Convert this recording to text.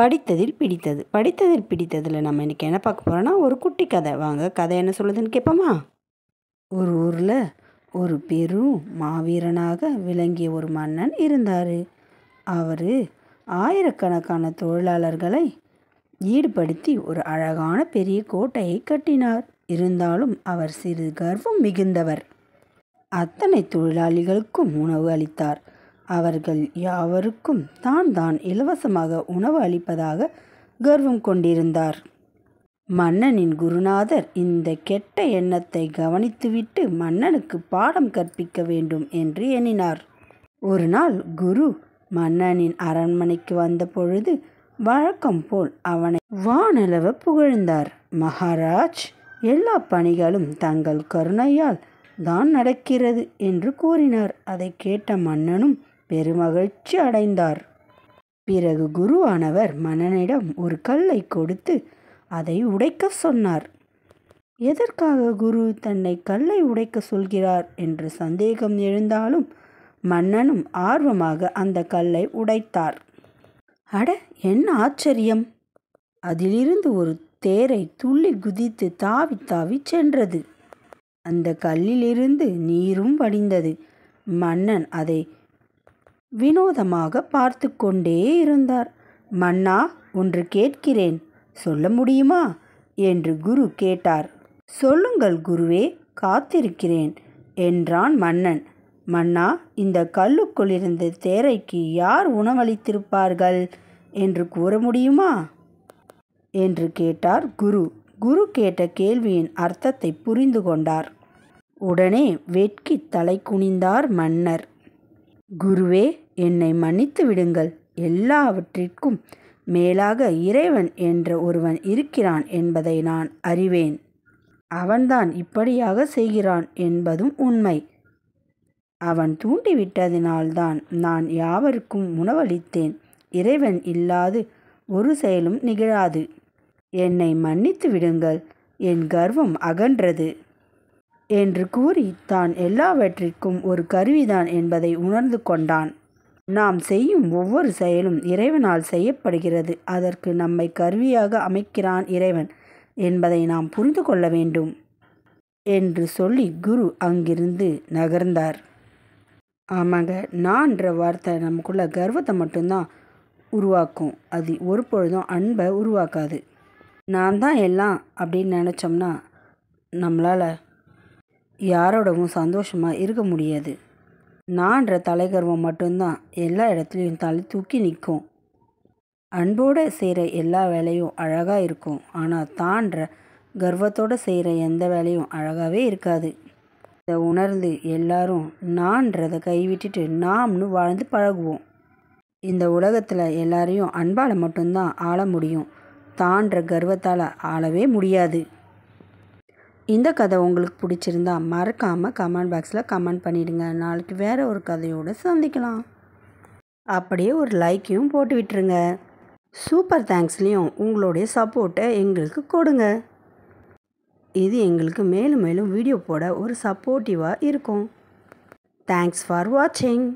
படித்ததில் பிடித்தது படித்ததில் பிடித்ததில் நம்ம இன்றைக்கி என்ன பார்க்க போகிறோன்னா ஒரு குட்டி கதை வாங்க கதை என்ன சொல்லுதுன்னு கேட்போமா ஒரு ஊரில் ஒரு பெரும் மாவீரனாக விளங்கிய ஒரு மன்னன் இருந்தார் அவர் ஆயிரக்கணக்கான தொழிலாளர்களை ஈடுபடுத்தி ஒரு அழகான பெரிய கோட்டையை கட்டினார் இருந்தாலும் அவர் சிறிது கர்வம் மிகுந்தவர் அத்தனை தொழிலாளிகளுக்கும் உணவு அளித்தார் அவர்கள் யாவருக்கும் தான் தான் இலவசமாக உணவு அளிப்பதாக கர்வம் கொண்டிருந்தார் மன்னனின் குருநாதர் இந்த கெட்ட எண்ணத்தை கவனித்துவிட்டு மன்னனுக்கு பாடம் கற்பிக்க வேண்டும் என்று எண்ணினார் ஒரு நாள் குரு மன்னனின் அரண்மனைக்கு வந்த பொழுது வழக்கம் போல் அவனை வானளவ புகழ்ந்தார் மகாராஜ் எல்லா பணிகளும் தங்கள் கருணையால் தான் நடக்கிறது என்று கூறினார் அதை கேட்ட மன்னனும் பெருமகிழ்ச்சி அடைந்தார் பிறகு குருவானவர் மன்னனிடம் ஒரு கல்லை கொடுத்து அதை உடைக்க சொன்னார் எதற்காக குரு தன்னை கல்லை உடைக்க சொல்கிறார் என்று சந்தேகம் எழுந்தாலும் மன்னனும் ஆர்வமாக அந்த கல்லை உடைத்தார் அட என்ன ஆச்சரியம் அதிலிருந்து ஒரு தேரை துள்ளி குதித்து தாவி தாவி சென்றது அந்த கல்லிலிருந்து நீரும் வடிந்தது மன்னன் அதை வினோதமாக பார்த்து கொண்டே இருந்தார் மன்னா ஒன்று கேட்கிறேன் சொல்ல முடியுமா என்று குரு கேட்டார் சொல்லுங்கள் குருவே காத்திருக்கிறேன் என்றான் மன்னன் மன்னா இந்த கல்லுக்குள்ளிருந்த தேரைக்கு யார் உணவளித்திருப்பார்கள் என்று கூற முடியுமா என்று கேட்டார் குரு குரு கேட்ட கேள்வியின் அர்த்தத்தை புரிந்து கொண்டார் உடனே வெட்கி தலை குனிந்தார் மன்னர் குருவே என்னை மன்னித்து விடுங்கள் எல்லாவற்றிற்கும் மேலாக இறைவன் என்ற ஒருவன் இருக்கிறான் என்பதை நான் அறிவேன் அவன்தான் இப்படியாக செய்கிறான் என்பதும் உண்மை அவன் தூண்டிவிட்டதினால்தான் நான் யாவருக்கும் உணவளித்தேன் இறைவன் இல்லாது ஒரு செயலும் நிகழாது என்னை மன்னித்து விடுங்கள் என் கர்வம் அகன்றது என்று கூறி தான் எல்லாவற்றிற்கும் ஒரு கருவிதான் என்பதை உணர்ந்து கொண்டான் நாம் செய்யும் ஒவ்வொரு செயலும் இறைவனால் செய்யப்படுகிறது அதற்கு நம்மை கருவியாக அமைக்கிறான் இறைவன் என்பதை நாம் புரிந்து கொள்ள வேண்டும் என்று சொல்லி குரு அங்கிருந்து நகர்ந்தார் ஆமாங்க நான்ற வார்த்தை நமக்குள்ள கர்வத்தை மட்டும்தான் உருவாக்கும் அது ஒரு பொழுதும் அன்பை உருவாக்காது நான் தான் எல்லாம் அப்படின்னு நினச்சோம்னா நம்மளால் யாரோடவும் சந்தோஷமாக இருக்க முடியாது நான்ற தலைகர்வம் மட்டும்தான் எல்லா இடத்துலையும் தலை தூக்கி நிற்கும் அன்போடு செய்கிற எல்லா வேலையும் அழகாக இருக்கும் ஆனால் தான்ற கர்வத்தோடு செய்கிற எந்த வேலையும் அழகாகவே இருக்காது இதை உணர்ந்து எல்லாரும் நான்றதை கைவிட்டுட்டு நாம்னு வாழ்ந்து பழகுவோம் இந்த உலகத்தில் எல்லாரையும் அன்பால் மட்டும்தான் ஆள முடியும் தான்ற கர்வத்தால் ஆளவே முடியாது இந்த கதை உங்களுக்கு பிடிச்சிருந்தா மறக்காமல் கமெண்ட் பாக்ஸில் கமெண்ட் பண்ணிவிடுங்க நாளைக்கு வேறு ஒரு கதையோடு சந்திக்கலாம் அப்படியே ஒரு லைக்கையும் போட்டு விட்டுருங்க சூப்பர் தேங்க்ஸ்லேயும் உங்களுடைய சப்போர்ட்டை எங்களுக்கு கொடுங்க இது எங்களுக்கு மேலும் மேலும் வீடியோ போட ஒரு சப்போர்ட்டிவாக இருக்கும் தேங்க்ஸ் ஃபார் வாட்சிங்